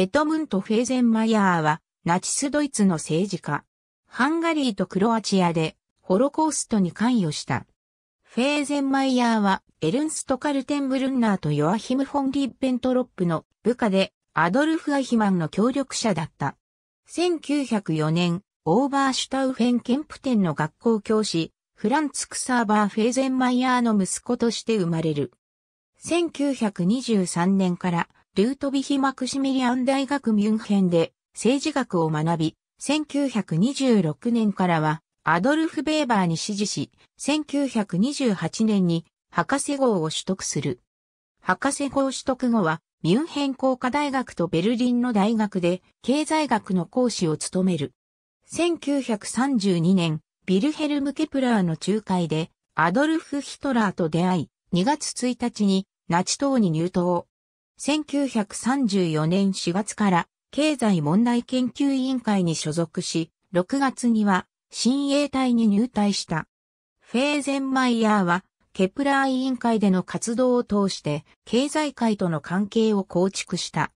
エトムント・フェーゼンマイヤーは、ナチスドイツの政治家。ハンガリーとクロアチアで、ホロコーストに関与した。フェーゼンマイヤーは、エルンスト・カルテンブルンナーとヨアヒム・フォン・リッベントロップの部下で、アドルフ・アヒマンの協力者だった。1904年、オーバーシュタウフェン・ケンプテンの学校教師、フランツ・クサーバー・フェーゼンマイヤーの息子として生まれる。1923年から、ルートビヒ・マクシミリアン大学ミュンヘンで政治学を学び、1926年からはアドルフ・ベーバーに支持し、1928年に博士号を取得する。博士号取得後は、ミュンヘン工科大学とベルリンの大学で経済学の講師を務める。1932年、ビルヘルム・ケプラーの仲介でアドルフ・ヒトラーと出会い、2月1日にナチ党に入党。1934年4月から経済問題研究委員会に所属し、6月には新衛隊に入隊した。フェーゼンマイヤーは、ケプラー委員会での活動を通して経済界との関係を構築した。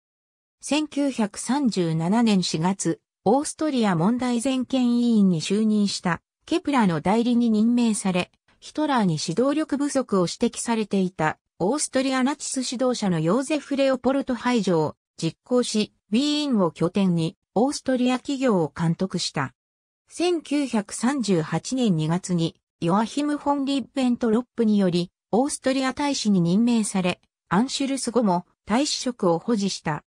1937年4月、オーストリア問題全権委員に就任したケプラーの代理に任命され、ヒトラーに指導力不足を指摘されていたオーストリアナチス指導者のヨーゼフ・レオポルト排除を実行し、ウィーンを拠点にオーストリア企業を監督した。1938年2月にヨアヒム・フォン・リッベント・ロップによりオーストリア大使に任命され、アンシュルス後も大使職を保持した。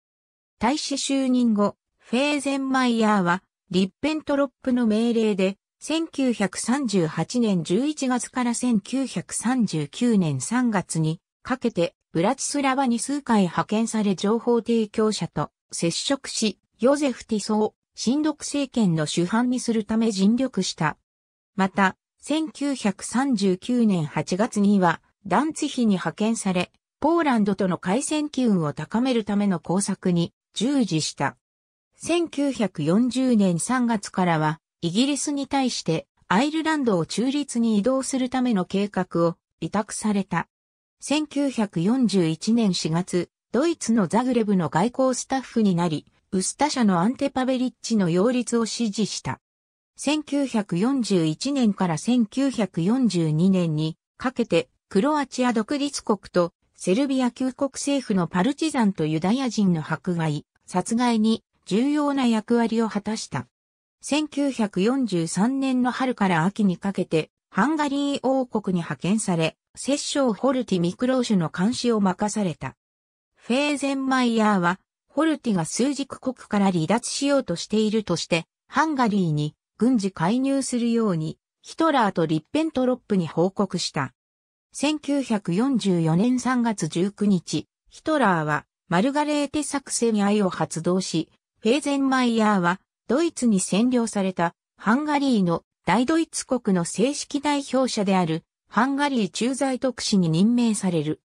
大使就任後、フェーゼンマイヤーはリッペント・ロップの命令で1938年11月から1939年3月にかけて、ブラチスラバに数回派遣され情報提供者と接触し、ヨゼフ・ティソを新独政権の主犯にするため尽力した。また、1939年8月には、ダンツヒに派遣され、ポーランドとの海戦機運を高めるための工作に従事した。1940年3月からは、イギリスに対してアイルランドを中立に移動するための計画を委託された。1941年4月、ドイツのザグレブの外交スタッフになり、ウスタ社のアンテパベリッチの擁立を支持した。1941年から1942年にかけて、クロアチア独立国とセルビア旧国政府のパルチザンとユダヤ人の迫害、殺害に重要な役割を果たした。1943年の春から秋にかけて、ハンガリー王国に派遣され、摂政ホルティ・ミクローシュの監視を任された。フェーゼンマイヤーは、ホルティが数軸国から離脱しようとしているとして、ハンガリーに軍事介入するように、ヒトラーとリッペントロップに報告した。1944年3月19日、ヒトラーはマルガレーテ作戦愛を発動し、フェーゼンマイヤーはドイツに占領されたハンガリーの大ドイツ国の正式代表者であるハンガリー駐在特使に任命される。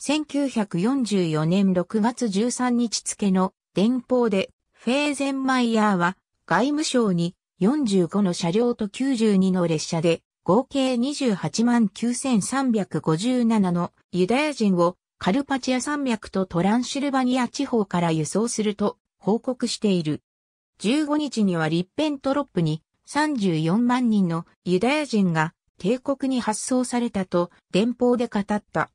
1944年6月13日付の電報で、フェーゼンマイヤーは外務省に45の車両と92の列車で合計28万9357のユダヤ人をカルパチア山脈とトランシルバニア地方から輸送すると報告している。15日にはリッペントロップに34万人のユダヤ人が帝国に発送されたと電報で語った。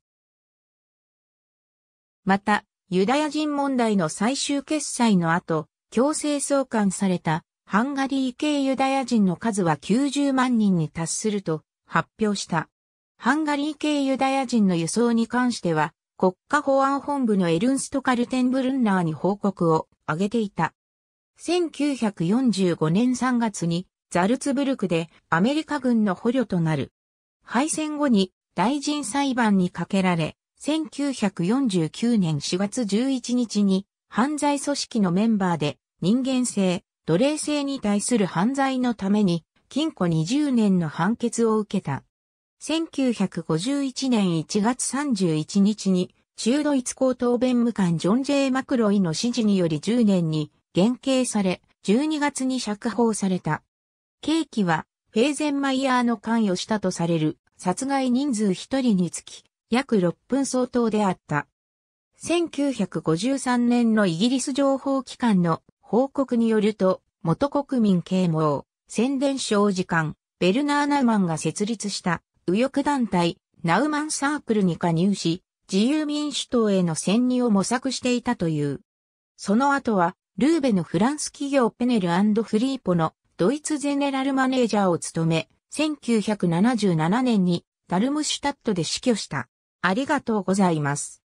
また、ユダヤ人問題の最終決裁の後、強制送還されたハンガリー系ユダヤ人の数は90万人に達すると発表した。ハンガリー系ユダヤ人の輸送に関しては、国家保安本部のエルンスト・カルテンブルンナーに報告を挙げていた。1945年3月にザルツブルクでアメリカ軍の捕虜となる。敗戦後に大臣裁判にかけられ、1949年4月11日に犯罪組織のメンバーで人間性、奴隷性に対する犯罪のために禁錮20年の判決を受けた。1951年1月31日に中ドイツ高等弁務官ジョン・ジェイ・マクロイの指示により10年に減刑され、12月に釈放された。ケーキは、フェーゼンマイヤーの関与したとされる殺害人数1人につき、約6分相当であった。1953年のイギリス情報機関の報告によると、元国民啓蒙、宣伝省時間、ベルナー・ナウマンが設立した右翼団体、ナウマンサークルに加入し、自由民主党への潜入を模索していたという。その後は、ルーベのフランス企業ペネルフリーポのドイツゼネラルマネージャーを務め、1977年にダルムシュタットで死去した。ありがとうございます。